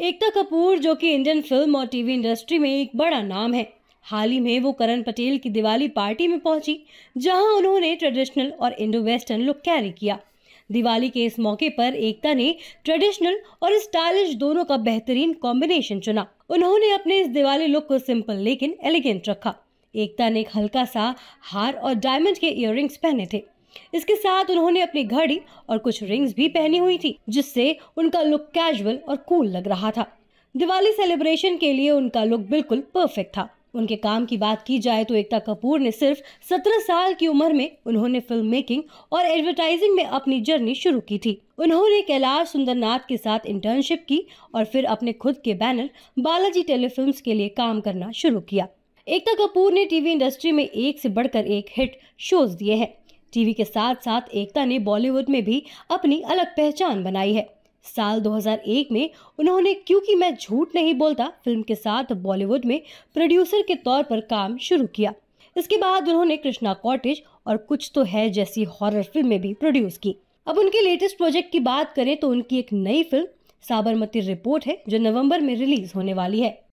एकता कपूर जो कि Indian film और टीवी इंडस्ट्री में एक बड़ा नाम है हाल ही में वो करण पटेल की दिवाली पार्टी में पहुंची जहां उन्होंने ट्रेडिशनल और इंडो वेस्टर्न लुक कैरी किया दिवाली के इस मौके पर एकता ने ट्रेडिशनल और स्टाइलिश दोनों का बेहतरीन कॉम्बिनेशन चुना उन्होंने अपने इस दिवाली लुक को सिंपल लेकिन एलिगेंट रखा एकता ने एक हल्का सा हार और डायमंड के इयर पहने थे इसके साथ उन्होंने अपनी घड़ी और कुछ रिंग्स भी पहनी हुई थी जिससे उनका लुक कैजुअल और कूल लग रहा था दिवाली सेलिब्रेशन के लिए उनका लुक बिल्कुल परफेक्ट था उनके काम की बात की जाए तो एकता कपूर ने सिर्फ 17 साल की उम्र में उन्होंने फिल्म मेकिंग और एडवर्टाइजिंग में अपनी जर्नी शुरू की थी उन्होंने कैलाश सुंदरनाथ के साथ इंटर्नशिप की और फिर अपने खुद के बैनर बालाजी टेलीफिल्म्स के लिए काम करना शुरू किया एकता कपूर ने टीवी इंडस्ट्री में एक से बढ़कर एक हिट शोज दिए हैं टीवी के साथ साथ एकता ने बॉलीवुड में भी अपनी अलग पहचान बनाई है साल 2001 में उन्होंने क्योंकि मैं झूठ नहीं बोलता फिल्म के साथ बॉलीवुड में प्रोड्यूसर के तौर पर काम शुरू किया इसके बाद उन्होंने कृष्णा कॉटेज और कुछ तो है जैसी हॉरर फिल्म भी प्रोड्यूस की अब उनके लेटेस्ट प्रोजेक्ट की बात करें तो उनकी एक नई फिल्म साबरमती रिपोर्ट है जो नवंबर में रिलीज होने वाली है